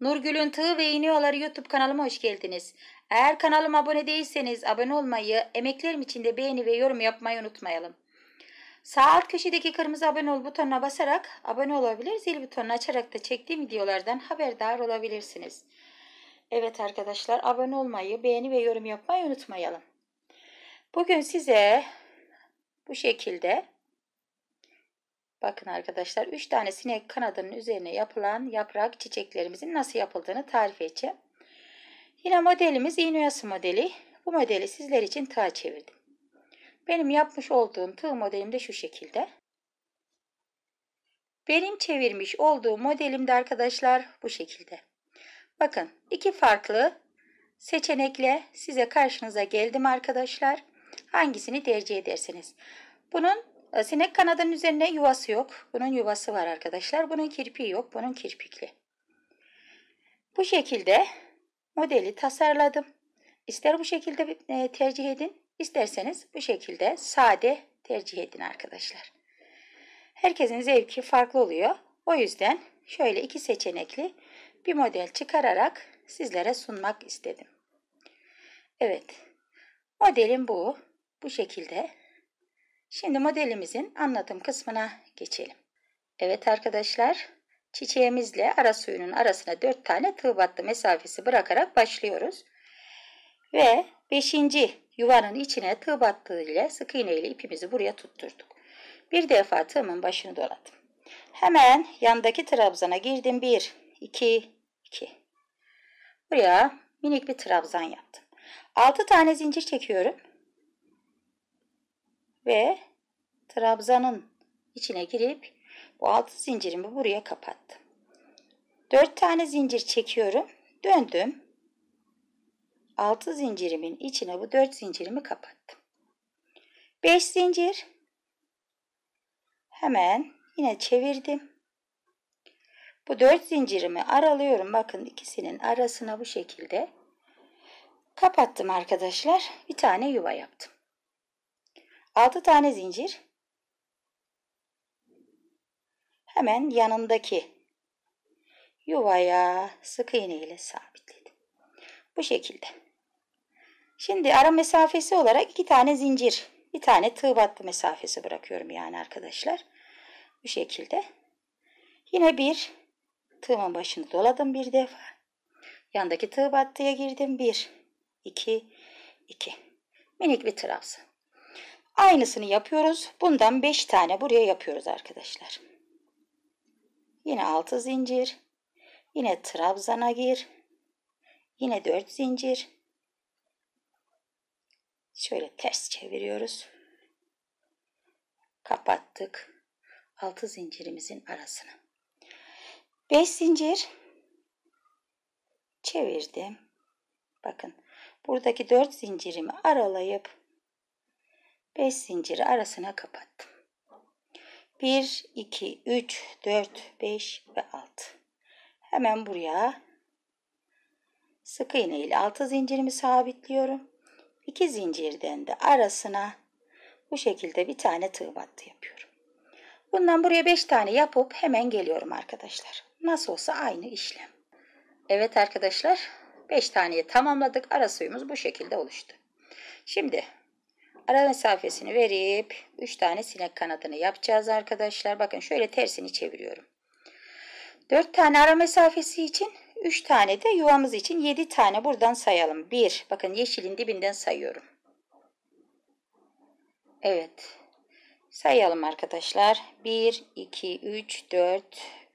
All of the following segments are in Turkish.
Nurgül'ün Tığı ve İniyoları YouTube kanalıma hoş geldiniz. Eğer kanalıma abone değilseniz abone olmayı, emeklerim için de beğeni ve yorum yapmayı unutmayalım. Sağ alt köşedeki kırmızı abone ol butonuna basarak abone olabilir, zil butonunu açarak da çektiğim videolardan haberdar olabilirsiniz. Evet arkadaşlar abone olmayı, beğeni ve yorum yapmayı unutmayalım. Bugün size bu şekilde Bakın arkadaşlar 3 tane sinek kanadının üzerine yapılan yaprak çiçeklerimizin nasıl yapıldığını tarif edeceğim. Yine modelimiz Inuyasu modeli. Bu modeli sizler için tığ çevirdim. Benim yapmış olduğum tığ modelim de şu şekilde. Benim çevirmiş olduğum modelim de arkadaşlar bu şekilde. Bakın iki farklı seçenekle size karşınıza geldim arkadaşlar. Hangisini tercih edersiniz? Bunun ee, sinek kanadının üzerine yuvası yok. Bunun yuvası var arkadaşlar. Bunun kirpiği yok. Bunun kirpikli. Bu şekilde modeli tasarladım. İster bu şekilde e, tercih edin. isterseniz bu şekilde sade tercih edin arkadaşlar. Herkesin zevki farklı oluyor. O yüzden şöyle iki seçenekli bir model çıkararak sizlere sunmak istedim. Evet. Modelim bu. Bu şekilde Şimdi modelimizin anlatım kısmına geçelim. Evet arkadaşlar çiçeğimizle ara suyunun arasına 4 tane tığ battı mesafesi bırakarak başlıyoruz. Ve 5. yuvanın içine tığ battığı ile sık iğne ile ipimizi buraya tutturduk. Bir defa tığımın başını doladım. Hemen yandaki trabzana girdim. 1, 2, 2. Buraya minik bir trabzan yaptım. 6 tane zincir çekiyorum ve trabzanın içine girip bu altı zincirimi buraya kapattım. Dört tane zincir çekiyorum. Döndüm. Altı zincirimin içine bu dört zincirimi kapattım. Beş zincir. Hemen yine çevirdim. Bu dört zincirimi aralıyorum. Bakın ikisinin arasına bu şekilde kapattım arkadaşlar. Bir tane yuva yaptım. 6 tane zincir. Hemen yanındaki yuvaya sık iğne ile sabitledim. Bu şekilde. Şimdi ara mesafesi olarak iki tane zincir, bir tane tığ battı mesafesi bırakıyorum yani arkadaşlar. Bu şekilde. Yine bir tığımın başını doladım bir defa. Yandaki tığ battıya girdim. Bir, iki, iki. Minik bir trabzan. Aynısını yapıyoruz. Bundan 5 tane buraya yapıyoruz arkadaşlar. Yine 6 zincir. Yine trabzana gir. Yine 4 zincir. Şöyle ters çeviriyoruz. Kapattık. 6 zincirimizin arasını. 5 zincir çevirdim. Bakın buradaki 4 zincirimi aralayıp 5 zinciri arasına kapattım. 1, 2, 3, 4, 5 ve 6. Hemen buraya sık iğne ile 6 zincirimi sabitliyorum. 2 zincirden de arasına bu şekilde bir tane tığ battı yapıyorum. Bundan buraya 5 tane yapıp hemen geliyorum arkadaşlar. Nasıl olsa aynı işlem. Evet arkadaşlar 5 taneyi tamamladık. Ara suyumuz bu şekilde oluştu. Şimdi Ara mesafesini verip 3 tane sinek kanadını yapacağız arkadaşlar. Bakın şöyle tersini çeviriyorum. 4 tane ara mesafesi için 3 tane de yuvamız için 7 tane buradan sayalım. 1 bakın yeşilin dibinden sayıyorum. Evet sayalım arkadaşlar. 1, 2, 3, 4,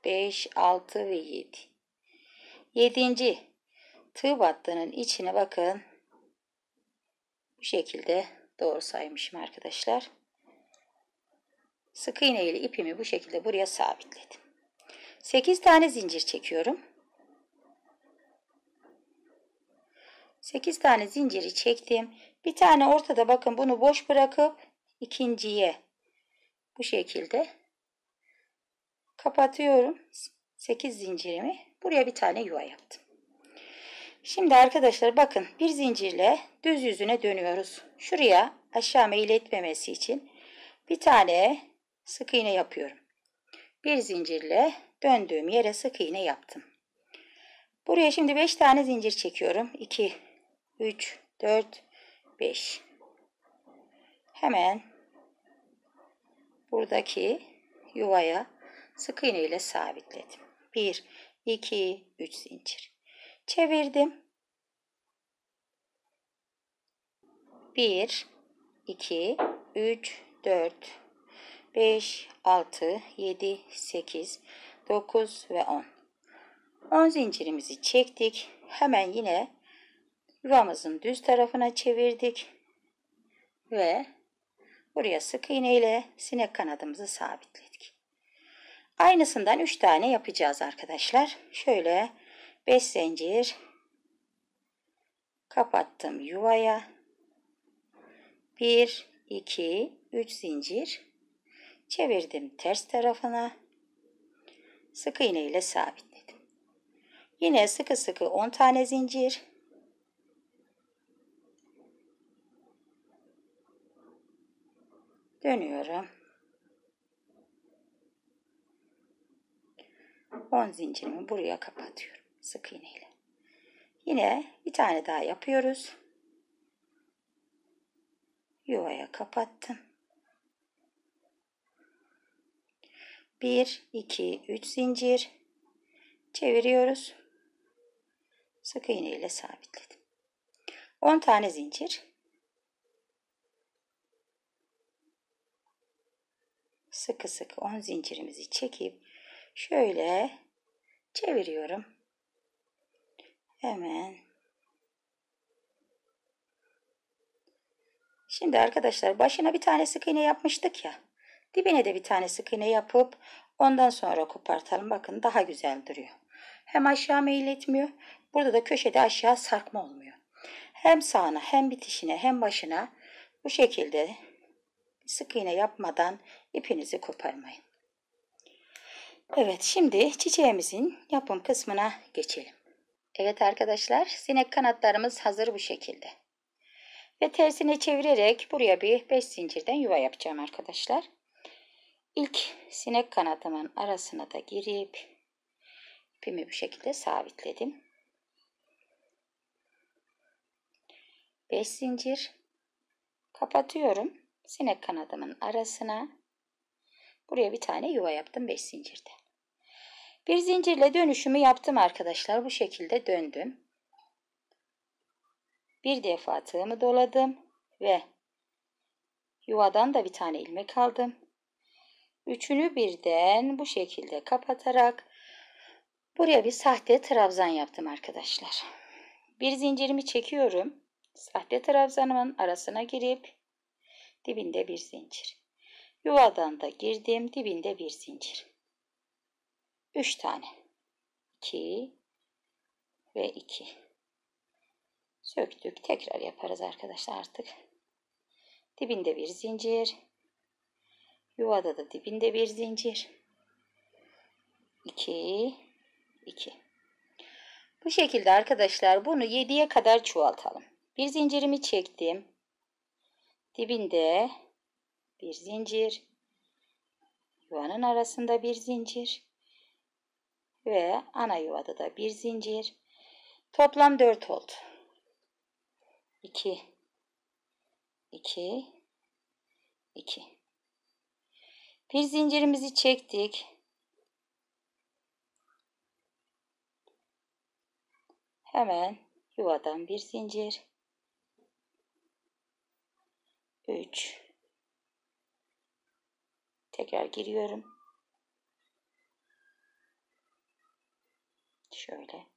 5, 6 ve 7. 7. tığ battının içine bakın. Bu şekilde Doğru saymışım arkadaşlar. Sık iğne ile ipimi bu şekilde buraya sabitledim. 8 tane zincir çekiyorum. 8 tane zinciri çektim. Bir tane ortada bakın bunu boş bırakıp ikinciye bu şekilde kapatıyorum. 8 zincirimi. Buraya bir tane yuva yaptım. Şimdi arkadaşlar bakın bir zincirle düz yüzüne dönüyoruz. Şuraya aşağı meyil etmemesi için bir tane sık iğne yapıyorum. Bir zincirle döndüğüm yere sık iğne yaptım. Buraya şimdi 5 tane zincir çekiyorum. 2, 3, 4, 5. Hemen buradaki yuvaya sık iğne ile sabitledim. 1, 2, 3 zincir çevirdim. 1 2 3 4 5 6 7 8 9 ve 10. 10 zincirimizi çektik. Hemen yine yuvamızın düz tarafına çevirdik ve buraya sık iğne ile sinek kanadımızı sabitledik. Aynısından 3 tane yapacağız arkadaşlar. Şöyle 5 zincir kapattım yuvaya 1 2 3 zincir çevirdim ters tarafına sık iğne ile sabitledim yine sıkı sıkı 10 tane zincir dönüyorum 10 zincirimi buraya kapatıyorum sık iğneyle. Yine bir tane daha yapıyoruz. Yuvaya kapattım. 1 2 3 zincir çeviriyoruz. Sık iğneyle sabitledim. 10 tane zincir. Sıkı sıkı 10 zincirimizi çekip şöyle çeviriyorum. Hemen. Şimdi arkadaşlar başına bir tane sık iğne yapmıştık ya. Dibine de bir tane sık iğne yapıp ondan sonra kopartalım. Bakın daha güzel duruyor. Hem aşağı meyil etmiyor. Burada da köşede aşağı sarkma olmuyor. Hem sağına hem bitişine hem başına bu şekilde sık iğne yapmadan ipinizi koparmayın. Evet şimdi çiçeğimizin yapım kısmına geçelim. Evet arkadaşlar sinek kanatlarımız hazır bu şekilde. Ve tersine çevirerek buraya bir 5 zincirden yuva yapacağım arkadaşlar. İlk sinek kanatımın arasına da girip ipimi bu şekilde sabitledim. 5 zincir kapatıyorum. Sinek kanadımın arasına buraya bir tane yuva yaptım 5 zincirde. Bir zincirle dönüşümü yaptım arkadaşlar. Bu şekilde döndüm. Bir defa tığımı doladım ve yuvadan da bir tane ilmek aldım. Üçünü birden bu şekilde kapatarak buraya bir sahte trabzan yaptım arkadaşlar. Bir zincirimi çekiyorum. Sahte trabzanımın arasına girip dibinde bir zincir. Yuvadan da girdim dibinde bir zincir. 3 tane. 2 ve 2. Söktük. Tekrar yaparız arkadaşlar artık. Dibinde bir zincir. Yuvada da dibinde bir zincir. 2 2. Bu şekilde arkadaşlar bunu 7'ye kadar çoğaltalım. Bir zincirimi çektim. Dibinde bir zincir. Yuvanın arasında bir zincir ve ana yuvada da bir zincir. Toplam 4 oldu. 2 2 2 Bir zincirimizi çektik. Hemen yuvadan bir zincir. 3 Tekrar giriyorum. Şöyle.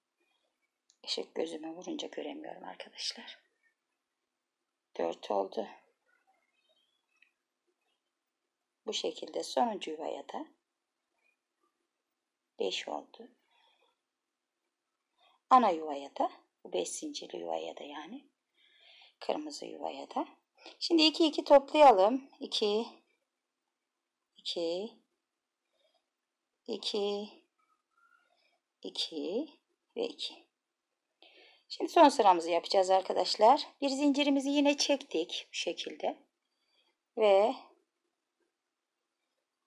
Işık gözüme vurunca göremiyorum arkadaşlar. Dört oldu. Bu şekilde sonuncu yuvaya da beş oldu. Ana yuvaya da bu 5 zincirli yuvaya da yani kırmızı yuvaya da. Şimdi iki iki toplayalım. İki iki iki 2 ve 2. Şimdi son sıramızı yapacağız arkadaşlar. Bir zincirimizi yine çektik bu şekilde. Ve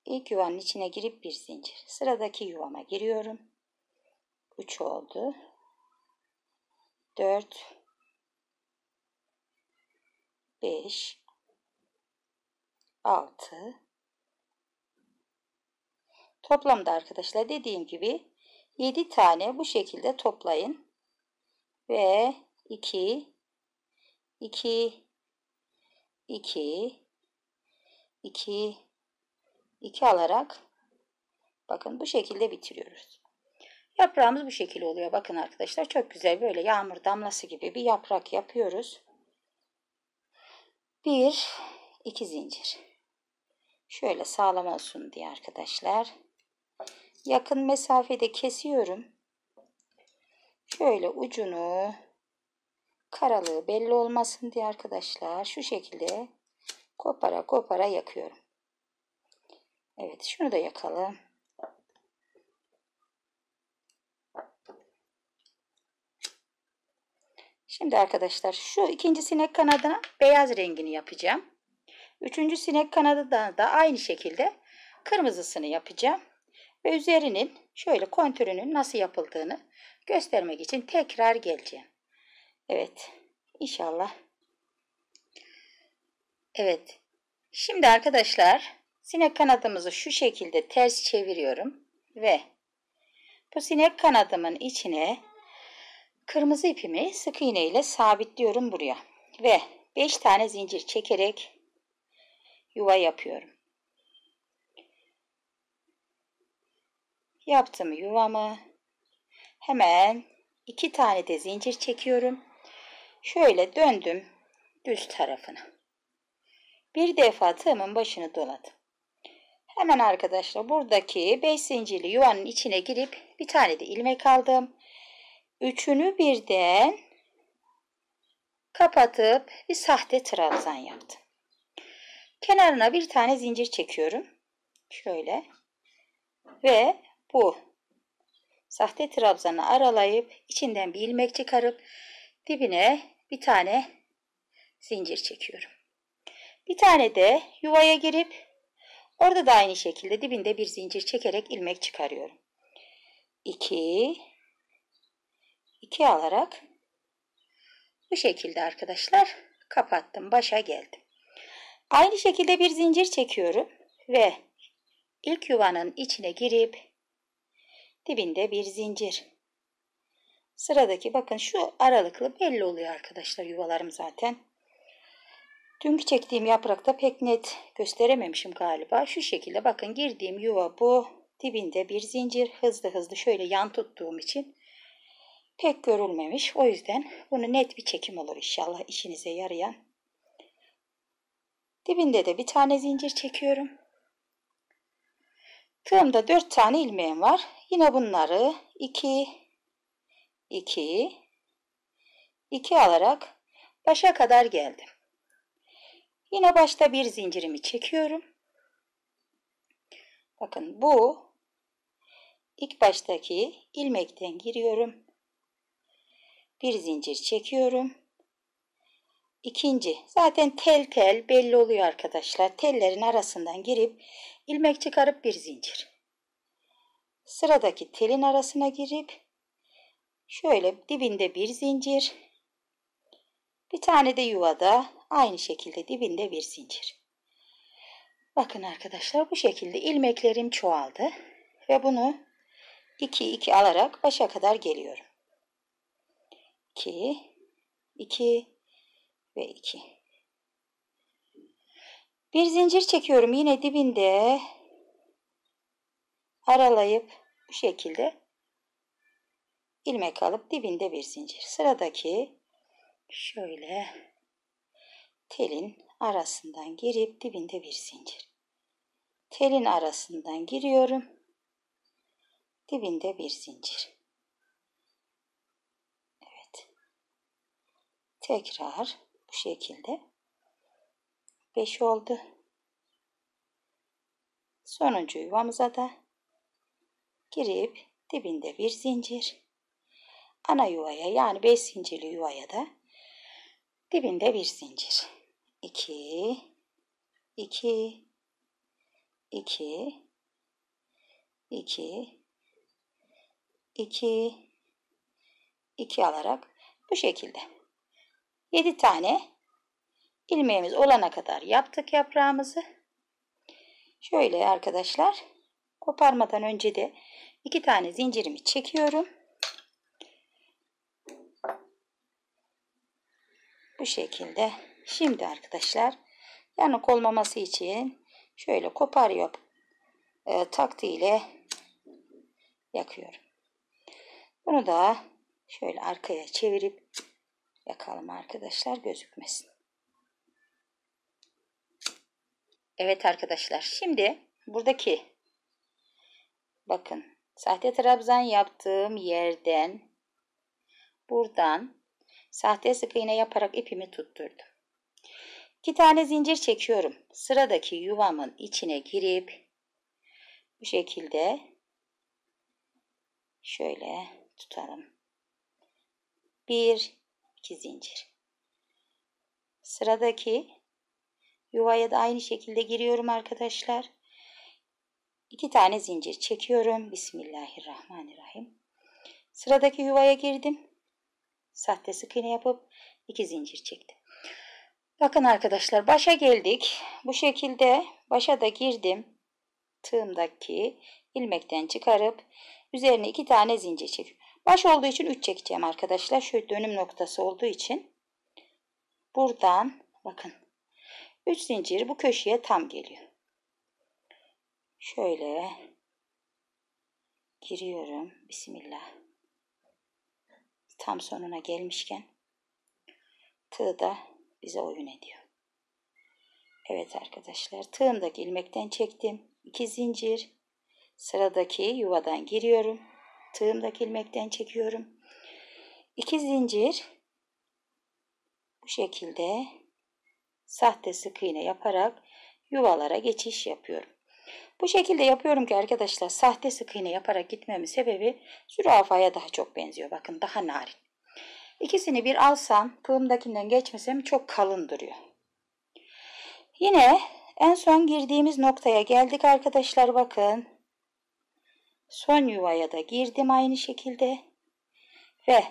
ilk yuvanın içine girip bir zincir. Sıradaki yuvama giriyorum. 3 oldu. 4 5 6 Toplamda arkadaşlar dediğim gibi 7 tane bu şekilde toplayın. Ve 2 2 2 2 2 alarak bakın bu şekilde bitiriyoruz. Yaprağımız bu şekilde oluyor. Bakın arkadaşlar çok güzel böyle yağmur damlası gibi bir yaprak yapıyoruz. 1 2 zincir. Şöyle sağlam olsun diye arkadaşlar yakın mesafede kesiyorum. Şöyle ucunu karalığı belli olmasın diye arkadaşlar şu şekilde kopara kopara yakıyorum. Evet şunu da yakalım. Şimdi arkadaşlar şu ikinci sinek kanadına beyaz rengini yapacağım. Üçüncü sinek kanadına da aynı şekilde kırmızısını yapacağım ve üzerinin şöyle kontürünün nasıl yapıldığını göstermek için tekrar geleceğim. Evet inşallah. Evet şimdi arkadaşlar sinek kanadımızı şu şekilde ters çeviriyorum ve bu sinek kanadımın içine kırmızı ipimi sık iğne ile sabitliyorum buraya ve 5 tane zincir çekerek yuva yapıyorum. Yaptım yuvamı. Hemen iki tane de zincir çekiyorum. Şöyle döndüm düz tarafına. Bir defa tığımın başını doladım. Hemen arkadaşlar buradaki 5 zincirli yuvanın içine girip bir tane de ilmek aldım. Üçünü birden kapatıp bir sahte trabzan yaptım. Kenarına bir tane zincir çekiyorum. Şöyle. Ve bu. Sahte trabzanı aralayıp içinden bir ilmek çıkarıp dibine bir tane zincir çekiyorum. Bir tane de yuvaya girip orada da aynı şekilde dibinde bir zincir çekerek ilmek çıkarıyorum. 2 2 alarak bu şekilde arkadaşlar kapattım. Başa geldim. Aynı şekilde bir zincir çekiyorum ve ilk yuvanın içine girip Dibinde bir zincir. Sıradaki bakın şu aralıklı belli oluyor arkadaşlar yuvalarım zaten. Dünkü çektiğim yaprakta pek net gösterememişim galiba. Şu şekilde bakın girdiğim yuva bu. Dibinde bir zincir hızlı hızlı şöyle yan tuttuğum için pek görülmemiş. O yüzden bunu net bir çekim olur inşallah işinize yarayan. Dibinde de bir tane zincir çekiyorum. Tığımda 4 tane ilmeğim var. Yine bunları 2 2 2 alarak başa kadar geldim. Yine başta bir zincirimi çekiyorum. Bakın bu ilk baştaki ilmekten giriyorum. Bir zincir çekiyorum. İkinci, zaten tel tel belli oluyor arkadaşlar. Tellerin arasından girip ilmek çıkarıp bir zincir. Sıradaki telin arasına girip şöyle dibinde bir zincir. Bir tane de yuvada aynı şekilde dibinde bir zincir. Bakın arkadaşlar bu şekilde ilmeklerim çoğaldı ve bunu 2 2 alarak başa kadar geliyorum. 2 2 ve 2. Bir zincir çekiyorum yine dibinde aralayıp bu şekilde ilmek alıp dibinde bir zincir. Sıradaki şöyle telin arasından girip dibinde bir zincir. Telin arasından giriyorum. Dibinde bir zincir. Evet. Tekrar bu şekilde. 5 oldu. Sonuncu yuvamıza da girip dibinde bir zincir. Ana yuvaya yani 5 zincirli yuvaya da dibinde bir zincir. 2 2 2 2 2 2 alarak bu şekilde 7 tane ilmeğimiz olana kadar yaptık yaprağımızı. Şöyle arkadaşlar koparmadan önce de iki tane zincirimi çekiyorum. Bu şekilde. Şimdi arkadaşlar yanık olmaması için şöyle koparıyor e, taktiğiyle yakıyorum. Bunu da şöyle arkaya çevirip Yakalım arkadaşlar gözükmesin. Evet arkadaşlar şimdi buradaki bakın sahte trabzan yaptığım yerden buradan sahte sık iğne yaparak ipimi tutturdum. İki tane zincir çekiyorum. Sıradaki yuvamın içine girip bu şekilde şöyle tutalım. 1 iki zincir. Sıradaki yuvaya da aynı şekilde giriyorum arkadaşlar. İki tane zincir çekiyorum. Bismillahirrahmanirrahim. Sıradaki yuvaya girdim. Sahte sık iğne yapıp iki zincir çektim. Bakın arkadaşlar başa geldik. Bu şekilde başa da girdim. Tığımdaki ilmekten çıkarıp üzerine iki tane zincir çekip Baş olduğu için 3 çekeceğim arkadaşlar. Şöyle dönüm noktası olduğu için buradan bakın 3 zincir bu köşeye tam geliyor. Şöyle giriyorum. Bismillah. Tam sonuna gelmişken tığ da bize oyun ediyor. Evet arkadaşlar tığımdaki ilmekten çektim. 2 zincir. Sıradaki yuvadan giriyorum tığımdaki ilmekten çekiyorum. İki zincir bu şekilde sahte sık iğne yaparak yuvalara geçiş yapıyorum. Bu şekilde yapıyorum ki arkadaşlar sahte sık iğne yaparak gitmemin sebebi zürafaya daha çok benziyor. Bakın daha narin. İkisini bir alsam tığımdakinden geçmesem çok kalın duruyor. Yine en son girdiğimiz noktaya geldik arkadaşlar bakın. Son yuvaya da girdim aynı şekilde. Ve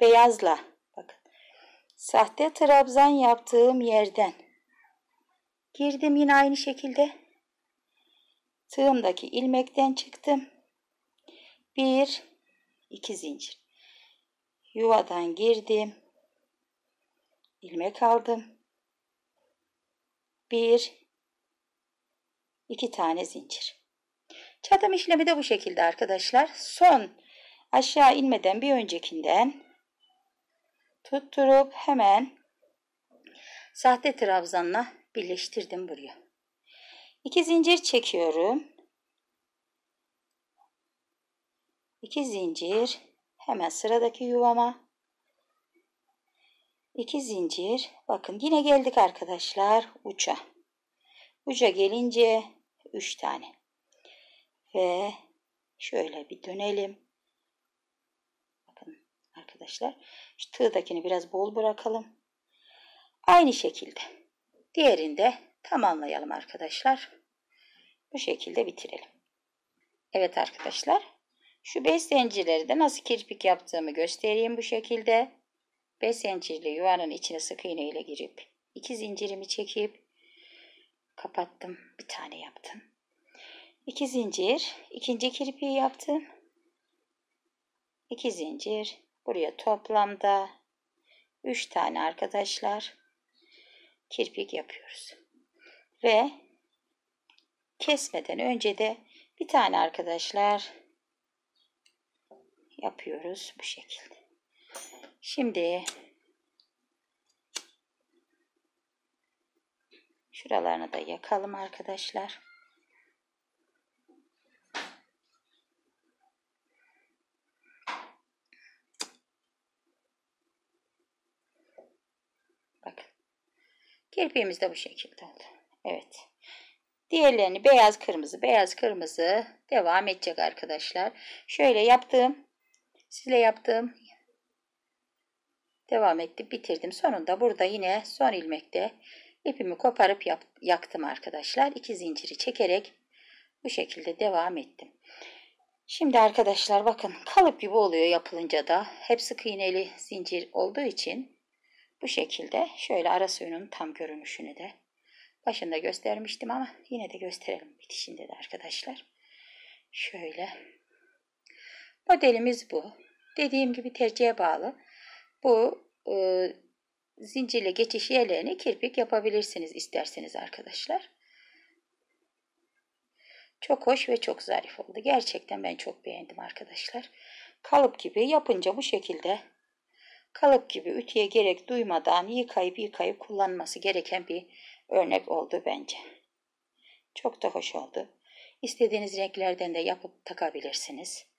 beyazla bakın sahte trabzan yaptığım yerden girdim yine aynı şekilde. Tığımdaki ilmekten çıktım. Bir, iki zincir. Yuvadan girdim. ilmek aldım. Bir, iki tane zincir. Çatam işlemi de bu şekilde arkadaşlar. Son aşağı inmeden bir öncekinden tutturup hemen sahte trabzanla birleştirdim buraya. İki zincir çekiyorum. İki zincir hemen sıradaki yuvama. İki zincir bakın yine geldik arkadaşlar uça. Uca gelince üç tane. Ve şöyle bir dönelim. Bakın arkadaşlar. Şu tığdakini biraz bol bırakalım. Aynı şekilde. Diğerini de tamamlayalım arkadaşlar. Bu şekilde bitirelim. Evet arkadaşlar. Şu 5 zincirleri de nasıl kirpik yaptığımı göstereyim bu şekilde. 5 zincirli yuvanın içine sık iğne ile girip iki zincirimi çekip kapattım. Bir tane yaptım. 2 zincir ikinci kirpiği yaptım 2 zincir buraya toplamda 3 tane arkadaşlar kirpik yapıyoruz ve kesmeden önce de bir tane arkadaşlar yapıyoruz bu şekilde şimdi şuralarını da yakalım arkadaşlar Kirpiğimiz de bu şekilde oldu. Evet. Diğerlerini beyaz kırmızı beyaz kırmızı devam edecek arkadaşlar. Şöyle yaptım. Sizle yaptım. Devam ettim bitirdim. Sonunda burada yine son ilmekte ipimi koparıp yap, yaktım arkadaşlar. İki zinciri çekerek bu şekilde devam ettim. Şimdi arkadaşlar bakın kalıp gibi oluyor yapılınca da. Hepsi iğneli zincir olduğu için bu şekilde şöyle ara suyunun tam görünüşünü de başında göstermiştim ama yine de gösterelim bitişinde de arkadaşlar. Şöyle. Modelimiz bu. Dediğim gibi tercihe bağlı. Bu e, zincirle geçiş yerlerini kirpik yapabilirsiniz isterseniz arkadaşlar. Çok hoş ve çok zarif oldu. Gerçekten ben çok beğendim arkadaşlar. Kalıp gibi yapınca bu şekilde kalıp gibi ütüye gerek duymadan yıkayıp yıkayıp kullanması gereken bir örnek oldu bence. Çok da hoş oldu. İstediğiniz renklerden de yapıp takabilirsiniz.